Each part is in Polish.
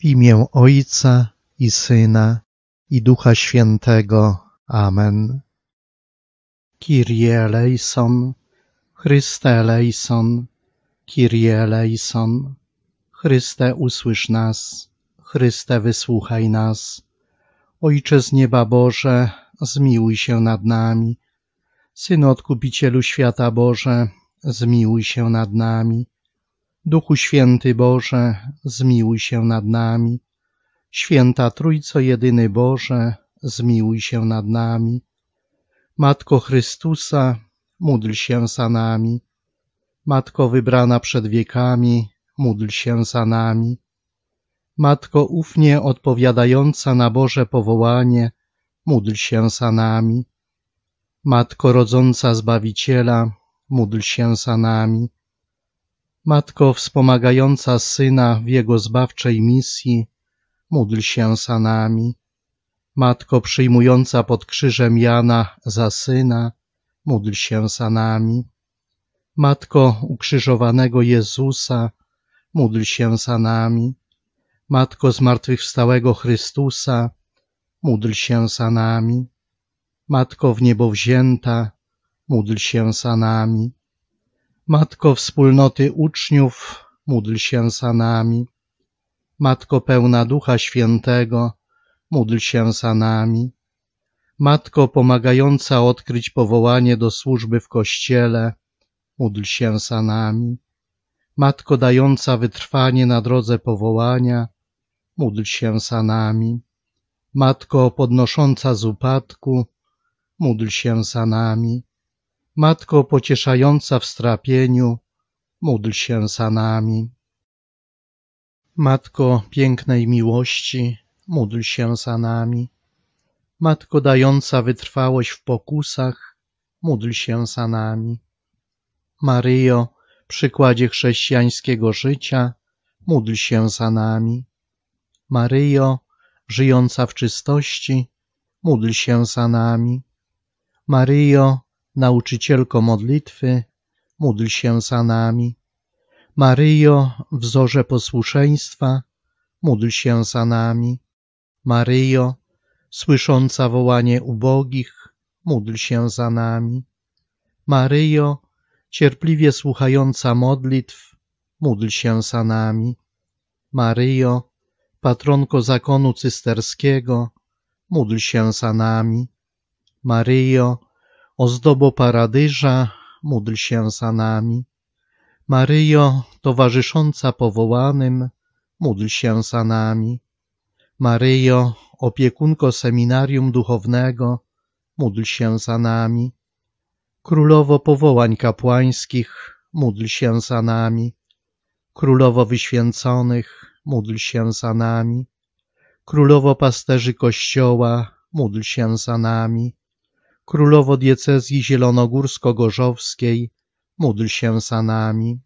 W imię Ojca i Syna i Ducha Świętego. Amen. Kyrie eleison, Chryste eleison, Kyrie eleison. Chryste usłysz nas, Chryste wysłuchaj nas. Ojcze z nieba Boże, zmiłuj się nad nami. Syn Odkupicielu Świata Boże, zmiłuj się nad nami. Duchu Święty Boże, zmiłuj się nad nami. Święta Trójco Jedyny Boże, zmiłuj się nad nami. Matko Chrystusa, módl się za nami. Matko wybrana przed wiekami, módl się za nami. Matko ufnie odpowiadająca na Boże powołanie, módl się za nami. Matko rodząca Zbawiciela, módl się za nami. Matko wspomagająca Syna w Jego zbawczej misji, módl się za nami. Matko przyjmująca pod krzyżem Jana za Syna, módl się za nami. Matko ukrzyżowanego Jezusa, módl się za nami. Matko zmartwychwstałego Chrystusa, módl się za nami. Matko w niebo wzięta, módl się za nami. Matko wspólnoty uczniów, módl się za nami. Matko pełna Ducha Świętego, módl się za nami. Matko pomagająca odkryć powołanie do służby w Kościele, módl się za nami. Matko dająca wytrwanie na drodze powołania, módl się za nami. Matko podnosząca z upadku, módl się za nami. Matko pocieszająca w strapieniu, módl się za nami. Matko pięknej miłości, módl się za nami. Matko dająca wytrwałość w pokusach, módl się za nami. Maryjo, przykładzie chrześcijańskiego życia, módl się za nami. Maryjo, żyjąca w czystości, módl się za nami. Maryjo, nauczycielko modlitwy, módl się za nami. Maryjo, wzorze posłuszeństwa, módl się za nami. Maryjo, słysząca wołanie ubogich, módl się za nami. Maryjo, cierpliwie słuchająca modlitw, módl się za nami. Maryjo, patronko zakonu cysterskiego, módl się za nami. Maryjo, Ozdobo Paradyża, módl się za nami. Maryjo, towarzysząca powołanym, módl się za nami. Maryjo, opiekunko seminarium duchownego, módl się za nami. Królowo powołań kapłańskich, módl się za nami. Królowo wyświęconych, módl się za nami. Królowo pasterzy Kościoła, módl się za nami. Królowo Diecezji Zielonogórsko-Gorzowskiej, módl się za nami.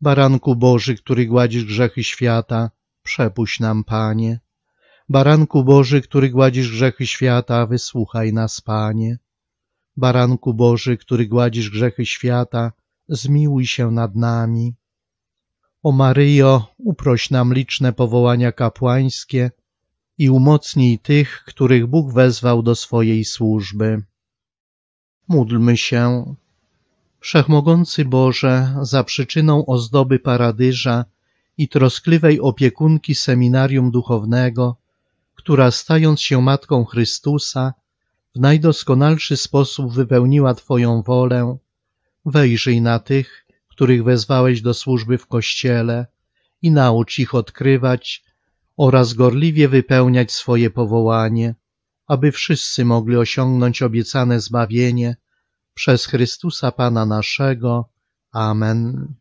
Baranku Boży, który gładzisz grzechy świata, przepuść nam, Panie. Baranku Boży, który gładzisz grzechy świata, wysłuchaj nas, Panie. Baranku Boży, który gładzisz grzechy świata, zmiłuj się nad nami. O Maryjo, uproś nam liczne powołania kapłańskie i umocnij tych, których Bóg wezwał do swojej służby. Módlmy się. Wszechmogący Boże, za przyczyną ozdoby paradyża i troskliwej opiekunki seminarium duchownego, która stając się Matką Chrystusa, w najdoskonalszy sposób wypełniła Twoją wolę, wejrzyj na tych, których wezwałeś do służby w Kościele i naucz ich odkrywać, oraz gorliwie wypełniać swoje powołanie, aby wszyscy mogli osiągnąć obiecane zbawienie przez Chrystusa Pana naszego. Amen.